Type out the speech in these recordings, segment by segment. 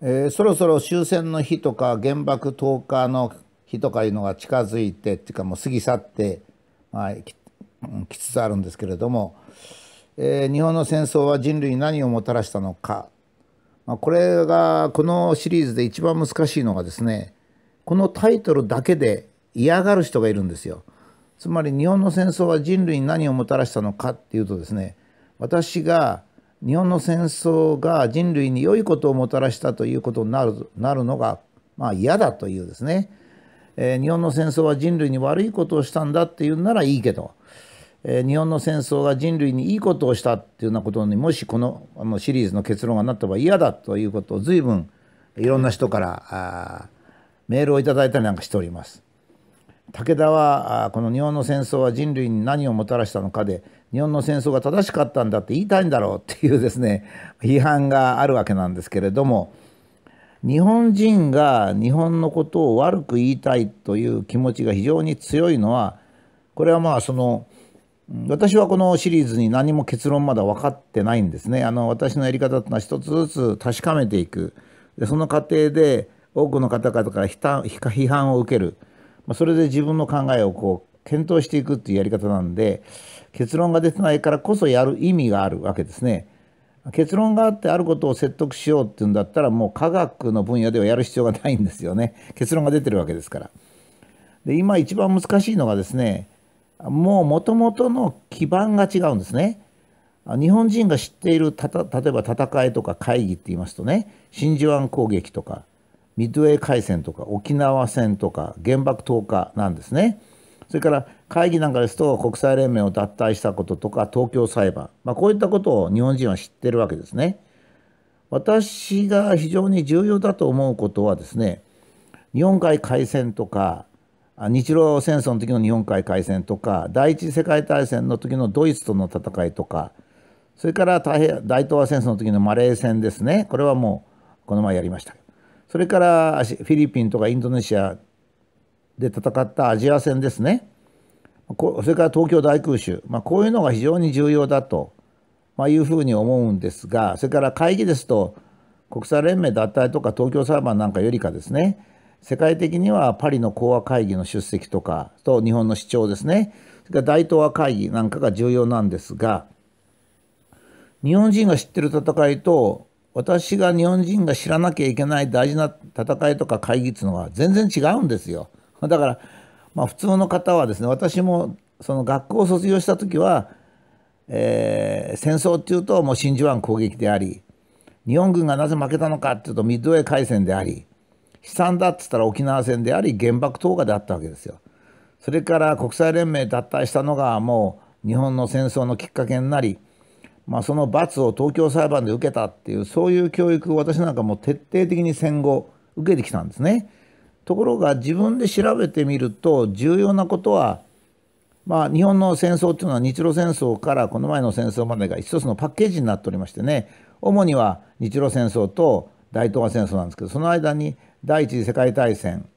えー、そろそろ終戦の日とか原爆投下の日とかいうのが近づいてっていうかもう過ぎ去って、まあ、ききつつあるんですけれども、えー、日本の戦争は人類に何をもたらしたのか、まあ、これがこのシリーズで一番難しいのがですねこのタイトルだけで嫌がる人がいるんですよ。つまり日本の戦争は人類に何をもたらしたのかっていうとですね私が日本の戦争が人類に良いことをもたらしたということになるなるのが、まあ、嫌だというですね、えー、日本の戦争は人類に悪いことをしたんだっていうならいいけど、えー、日本の戦争が人類にいいことをしたっていうようなことにもしこのあのシリーズの結論がなった場合嫌だということを随分いろんな人から、あん、メールをいただいたりなんかしております。武田はこの日本の戦争は人類に何をもたらしたのかで日本の戦争が正しかったんだって言いたいんだろうっていうですね批判があるわけなんですけれども日本人が日本のことを悪く言いたいという気持ちが非常に強いのはこれはまあその私はこのシリーズに何も結論まだ分かってないんですね。あの私のやり方というのは一つずつ確かめていくでその過程で多くの方々から批判を受ける、まあ、それで自分の考えをこう検討していくっていうやり方なんで結論が出てないからこそやる意味があるわけですね。結論があってあることを説得しようっていうんだったらもう科学の分野ではやる必要がないんですよね結論が出てるわけですから。で今一番難しいのがですねもう元々の基盤が違うんですね。日本人が知っているたた例えば戦いとか会議って言いますとね真珠湾攻撃とかミッドウェー海戦とか沖縄戦とか原爆投下なんですね。それから会議なんかですと国際連盟を脱退したこととか東京裁判、まあ、こういったことを日本人は知ってるわけですね。私が非常に重要だと思うことはですね日本海海戦とか日露戦争の時の日本海海戦とか第一次世界大戦の時のドイツとの戦いとかそれから大東亜戦争の時のマレー戦ですねこれはもうこの前やりましたそれからフィリピンとかインドネシアで戦ったアジア戦ですねそれから東京大空襲、まあ、こういうのが非常に重要だと、まあ、いうふうに思うんですがそれから会議ですと国際連盟脱退とか東京裁判なんかよりかですね世界的にはパリの講和会議の出席とかと日本の主張ですねそれから大東亜会議なんかが重要なんですが日本人が知ってる戦いと私が日本人が知らなきゃいけない大事な戦いとか会議っていうのは全然違うんですよ。だから、まあ、普通の方はですね私もその学校を卒業した時は、えー、戦争っていうともう真珠湾攻撃であり日本軍がなぜ負けたのかっていうとミッドウェー海戦であり悲惨だっつったら沖縄戦であり原爆投下であったわけですよ。それから国際連盟脱退したのがもう日本の戦争のきっかけになり、まあ、その罰を東京裁判で受けたっていうそういう教育を私なんかも徹底的に戦後受けてきたんですね。ところが自分で調べてみると重要なことはまあ、日本の戦争というのは日露戦争からこの前の戦争までが一つのパッケージになっておりましてね主には日露戦争と大東亜戦争なんですけどその間に第一次世界大戦、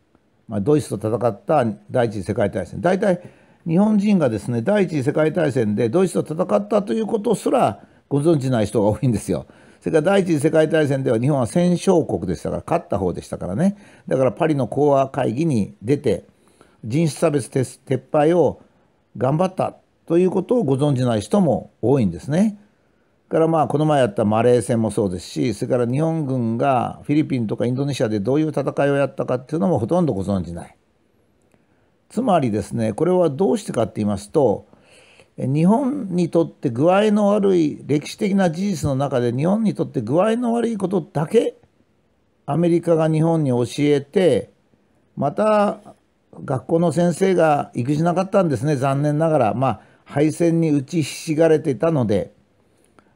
まあ、ドイツと戦った第一次世界大戦大体日本人がですね第一次世界大戦でドイツと戦ったということすらご存じない人が多いんですよ。それから第一次世界大戦では日本は戦勝国でしたから勝った方でしたからねだからパリの講和会議に出て人種差別撤廃を頑張ったということをご存じない人も多いんですね。からまあこの前やったマレー戦もそうですしそれから日本軍がフィリピンとかインドネシアでどういう戦いをやったかっていうのもほとんどご存じない。つまりですねこれはどうしてかって言いますと日本にとって具合の悪い歴史的な事実の中で日本にとって具合の悪いことだけアメリカが日本に教えてまた学校の先生が育児なかったんですね残念ながらまあ敗戦に打ちひしがれていたので、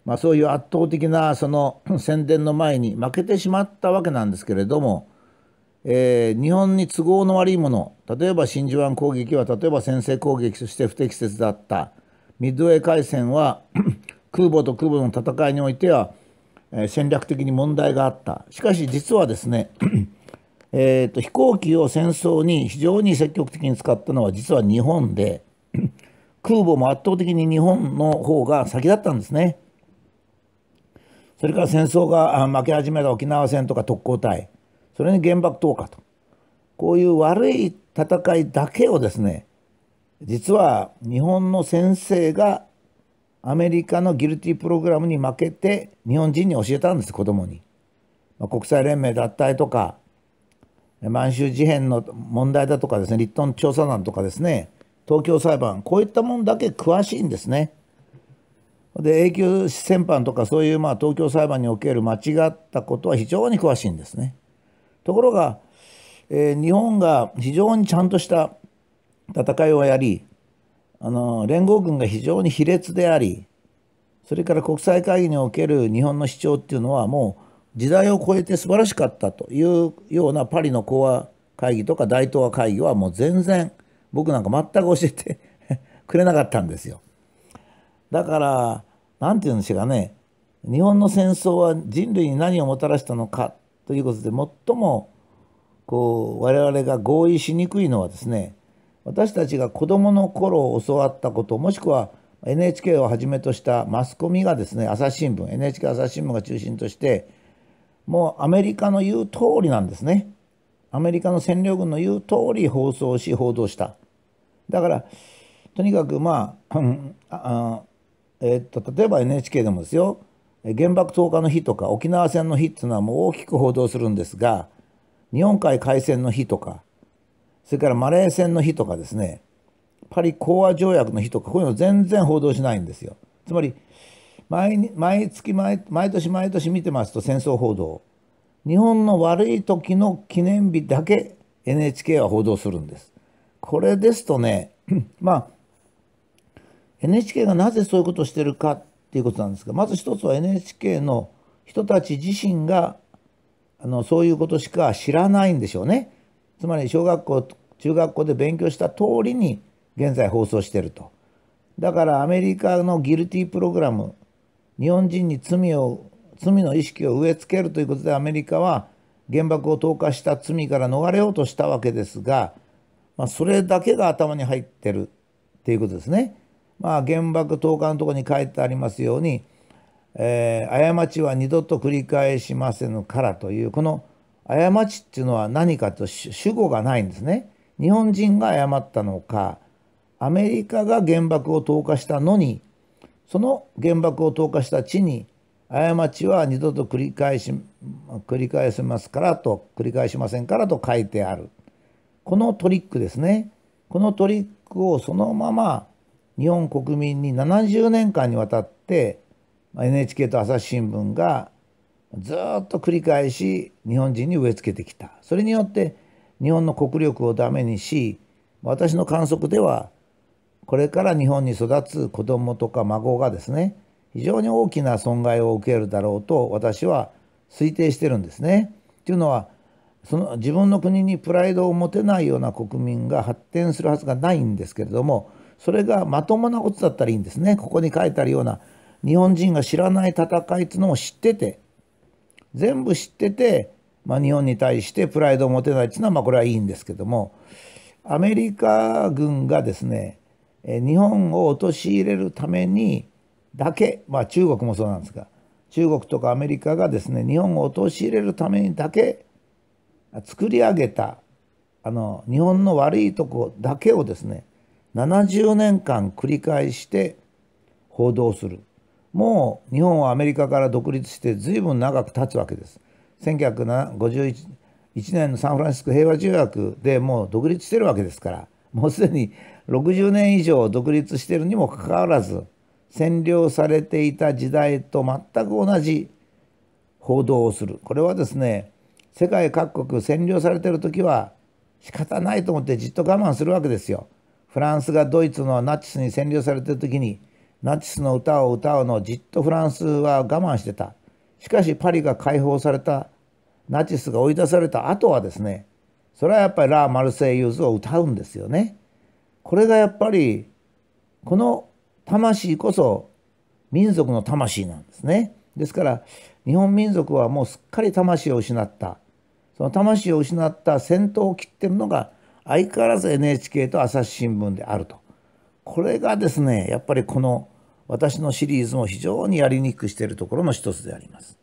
まあ、そういう圧倒的なその宣伝の前に負けてしまったわけなんですけれども、えー、日本に都合の悪いもの例えば真珠湾攻撃は例えば先制攻撃として不適切だった。ミッドウェー海戦は 空母と空母の戦いにおいては、え戦略的に問題があったしかし実はですね えーと飛行機を戦争に非常に積極的に使ったのは実は日本で 空母も圧倒的に日本の方が先だったんですね。それから戦争が負け始めた沖縄戦とか特攻隊それに原爆投下とこういう悪い戦いだけをですね実は日本の先生がアメリカのギルティプログラムに負けて日本人に教えたんです子供に。まあ、国際連盟脱退とか満州事変の問題だとかですねリットン調査団とかですね東京裁判こういったもんだけ詳しいんですね。で永久戦犯とかそういうまあ東京裁判における間違ったことは非常に詳しいんですね。ところが、えー、日本が非常にちゃんとした戦いをやり、あの、連合軍が非常に卑劣であり、それから国際会議における日本の主張っていうのはもう時代を超えて素晴らしかったというようなパリの講和会議とか大東亜会議はもう全然僕なんか全く教えて くれなかったんですよ。だから、何て言うんですかね、日本の戦争は人類に何をもたらしたのかということで最もこう我々が合意しにくいのはですね私たちが子どもの頃教わったこともしくは NHK をはじめとしたマスコミがですね朝日新聞 NHK 朝日新聞が中心としてもうアメリカの言う通りなんですねアメリカの占領軍の言う通り放送し報道しただからとにかくまああえー、っと例えば NHK でもですよ原爆投下の日とか沖縄戦の日っていうのはもう大きく報道するんですが日本海海戦の日とかそれからマレー戦の日とかですね、パリ講和条約の日とか、こういうの全然報道しないんですよ。つまり、毎毎月毎、毎年毎年見てますと戦争報道。日本の悪い時の記念日だけ NHK は報道するんです。これですとね、まあ、NHK がなぜそういうことをしてるかっていうことなんですが、まず一つは NHK の人たち自身が、あの、そういうことしか知らないんでしょうね。つまり小学校中学校で勉強した通りに現在放送してるとだからアメリカのギルティープログラム日本人に罪を罪の意識を植え付けるということでアメリカは原爆を投下した罪から逃れようとしたわけですが、まあ、それだけが頭に入ってるっていうことですね。まあ、原爆投下のところに書いてありますように、えー、過ちは二度と繰り返しませぬからというこの過ちっていうのは何かと主語がないんですね。日本人が誤ったのかアメリカが原爆を投下したのにその原爆を投下した地に過ちは二度と繰り返し繰り返せますからと繰り返しませんからと書いてあるこのトリックですねこのトリックをそのまま日本国民に70年間にわたって NHK と朝日新聞がずっと繰り返し日本人に植え付けてきたそれによって日本の国力をダメにし私の観測ではこれから日本に育つ子供とか孫がですね非常に大きな損害を受けるだろうと私は推定してるんですね。というのはその自分の国にプライドを持てないような国民が発展するはずがないんですけれどもそれがまともなことだったらいいんですね。ここに書いてあるような日本人が知らない戦いっていうのを知ってて全部知ってて、まあ、日本に対してプライドを持てないっていうのは、まあ、これはいいんですけどもアメリカ軍がですね日本を陥れるためにだけ、まあ、中国もそうなんですが中国とかアメリカがですね日本を陥れるためにだけ作り上げたあの日本の悪いとこだけをですね70年間繰り返して報道するもう日本はアメリカから独立して随分長く経つわけです。1951年のサンフランシスコ平和条約でもう独立してるわけですからもうすでに60年以上独立してるにもかかわらず占領されていた時代と全く同じ報道をするこれはですね世界各国占領されてる時は仕方ないと思ってじっと我慢するわけですよ。フランスがドイツのナチスに占領されてる時にナチスの歌を歌うのじっとフランスは我慢してた。しかしパリが解放された、ナチスが追い出された後はですね、それはやっぱりラ・マルセイユーズを歌うんですよね。これがやっぱり、この魂こそ民族の魂なんですね。ですから、日本民族はもうすっかり魂を失った。その魂を失った先頭を切ってるのが、相変わらず NHK と朝日新聞であると。これがですね、やっぱりこの私のシリーズも非常にやりにくくしているところの一つであります。